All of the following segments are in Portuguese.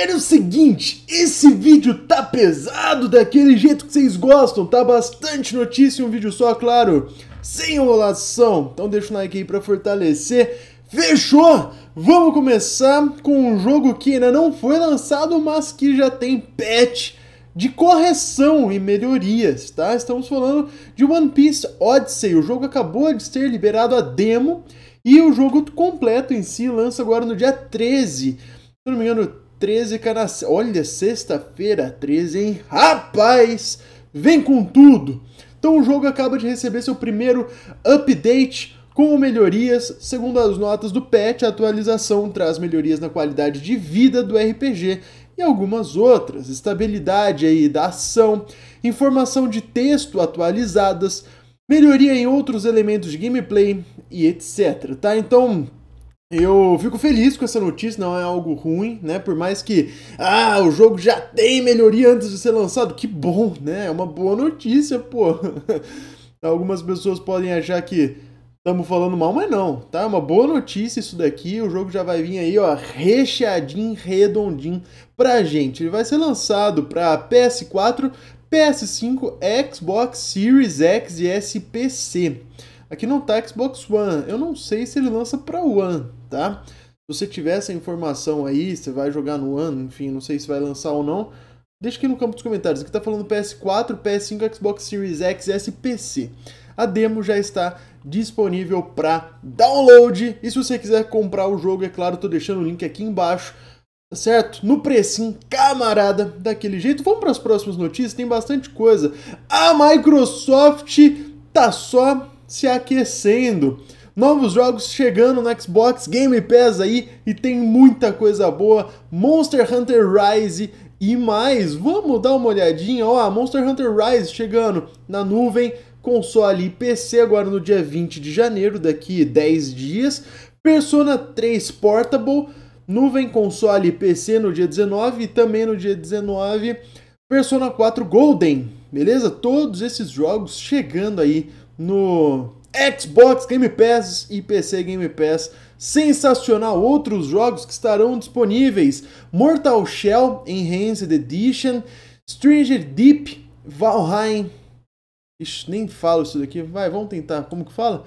primeiro é o seguinte, esse vídeo tá pesado daquele jeito que vocês gostam, tá bastante notícia em um vídeo só, claro, sem enrolação. Então deixa o like aí pra fortalecer. Fechou! Vamos começar com um jogo que ainda não foi lançado, mas que já tem patch de correção e melhorias, tá? Estamos falando de One Piece Odyssey. O jogo acabou de ser liberado a demo e o jogo completo em si lança agora no dia 13. Se não me engano, 13 Canacê. Olha, sexta-feira 13, hein? Rapaz! Vem com tudo! Então o jogo acaba de receber seu primeiro update com melhorias, segundo as notas do patch, a atualização traz melhorias na qualidade de vida do RPG e algumas outras, estabilidade aí da ação, informação de texto atualizadas, melhoria em outros elementos de gameplay e etc, tá? Então, eu fico feliz com essa notícia, não é algo ruim, né? Por mais que, ah, o jogo já tem melhoria antes de ser lançado, que bom, né? É uma boa notícia, pô. Algumas pessoas podem achar que estamos falando mal, mas não, tá? É uma boa notícia isso daqui, o jogo já vai vir aí, ó, recheadinho, redondinho pra gente. Ele vai ser lançado pra PS4, PS5, Xbox Series X e SPC. Aqui não tá Xbox One. Eu não sei se ele lança para One, tá? Se você tiver essa informação aí, você vai jogar no ano, enfim, não sei se vai lançar ou não, deixa aqui no campo dos comentários. Aqui tá falando PS4, PS5, Xbox Series X, SPC. A demo já está disponível para download. E se você quiser comprar o jogo, é claro, tô deixando o link aqui embaixo tá certo? No precinho, camarada, daquele jeito. Vamos para as próximas notícias, tem bastante coisa. A Microsoft tá só se aquecendo novos jogos chegando no Xbox, Game Pass aí e tem muita coisa boa. Monster Hunter Rise e mais. Vamos dar uma olhadinha, ó, Monster Hunter Rise chegando na nuvem, console e PC agora no dia 20 de janeiro, daqui 10 dias. Persona 3 Portable, nuvem, console e PC no dia 19 e também no dia 19 Persona 4 Golden, beleza? Todos esses jogos chegando aí no Xbox Game Pass e PC Game Pass. Sensacional! Outros jogos que estarão disponíveis: Mortal Shell Enhanced Edition, Stranger Deep, Valheim. Ixi, nem falo isso daqui. Vai, vamos tentar. Como que fala?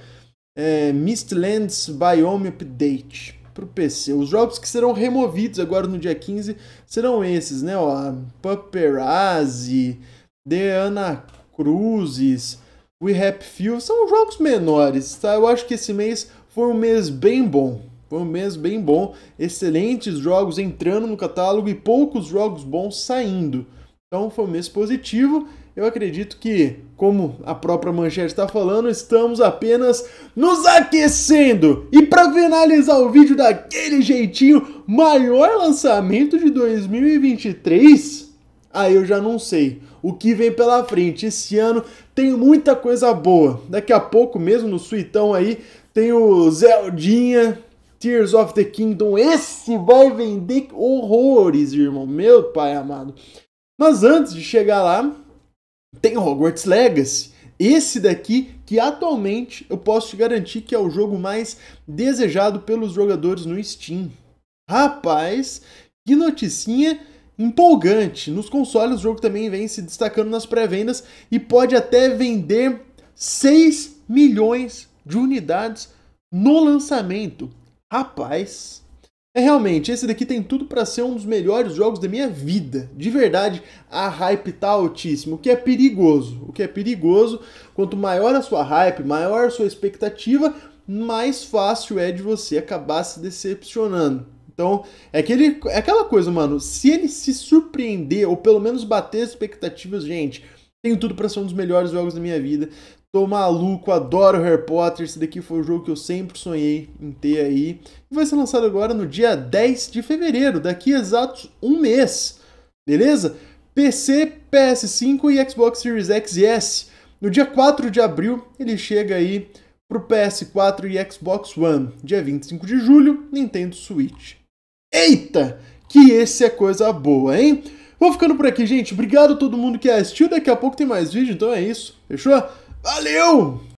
É, Mistlands Biome Update para o PC. Os jogos que serão removidos agora no dia 15 serão esses, né? Ó, Paparazzi, The Ana Cruzes, We Happy Few, são jogos menores, tá? Eu acho que esse mês foi um mês bem bom. Foi um mês bem bom, excelentes jogos entrando no catálogo e poucos jogos bons saindo. Então foi um mês positivo. Eu acredito que, como a própria manchete está falando, estamos apenas nos aquecendo. E para finalizar o vídeo daquele jeitinho, maior lançamento de 2023 aí eu já não sei. O que vem pela frente esse ano tem muita coisa boa. Daqui a pouco, mesmo no suitão aí, tem o Zeldinha, Tears of the Kingdom. Esse vai vender horrores, irmão. Meu pai amado. Mas antes de chegar lá, tem Hogwarts Legacy. Esse daqui, que atualmente eu posso te garantir que é o jogo mais desejado pelos jogadores no Steam. Rapaz, que noticinha empolgante. Nos consoles, o jogo também vem se destacando nas pré-vendas e pode até vender 6 milhões de unidades no lançamento. Rapaz, é realmente, esse daqui tem tudo para ser um dos melhores jogos da minha vida. De verdade, a hype tá altíssima, o que é perigoso. O que é perigoso, quanto maior a sua hype, maior a sua expectativa, mais fácil é de você acabar se decepcionando. Então, é, aquele, é aquela coisa, mano. Se ele se surpreender, ou pelo menos bater expectativas, gente, tenho tudo para ser um dos melhores jogos da minha vida. Tô maluco, adoro Harry Potter. Esse daqui foi o jogo que eu sempre sonhei em ter aí. E vai ser lançado agora no dia 10 de fevereiro, daqui a exatos um mês. Beleza? PC, PS5 e Xbox Series X e S. No dia 4 de abril, ele chega aí pro PS4 e Xbox One. Dia 25 de julho, Nintendo Switch. Eita, que esse é coisa boa, hein? Vou ficando por aqui, gente. Obrigado a todo mundo que assistiu. Daqui a pouco tem mais vídeo, então é isso. Fechou? Valeu!